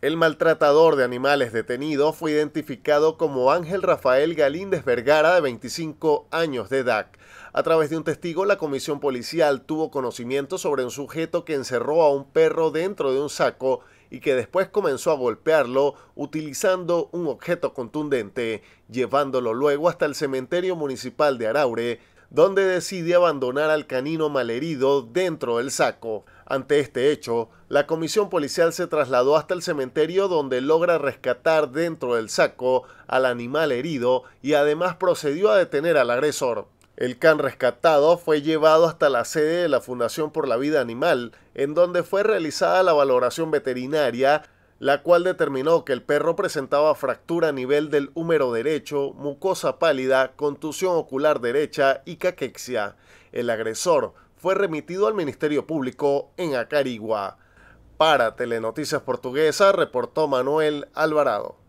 El maltratador de animales detenido fue identificado como Ángel Rafael Galíndez Vergara, de 25 años de edad. A través de un testigo, la comisión policial tuvo conocimiento sobre un sujeto que encerró a un perro dentro de un saco y que después comenzó a golpearlo utilizando un objeto contundente, llevándolo luego hasta el cementerio municipal de Araure, donde decide abandonar al canino malherido dentro del saco. Ante este hecho, la comisión policial se trasladó hasta el cementerio donde logra rescatar dentro del saco al animal herido y además procedió a detener al agresor. El can rescatado fue llevado hasta la sede de la Fundación por la Vida Animal, en donde fue realizada la valoración veterinaria la cual determinó que el perro presentaba fractura a nivel del húmero derecho, mucosa pálida, contusión ocular derecha y caquexia. El agresor fue remitido al Ministerio Público en Acarigua. Para Telenoticias Portuguesa reportó Manuel Alvarado.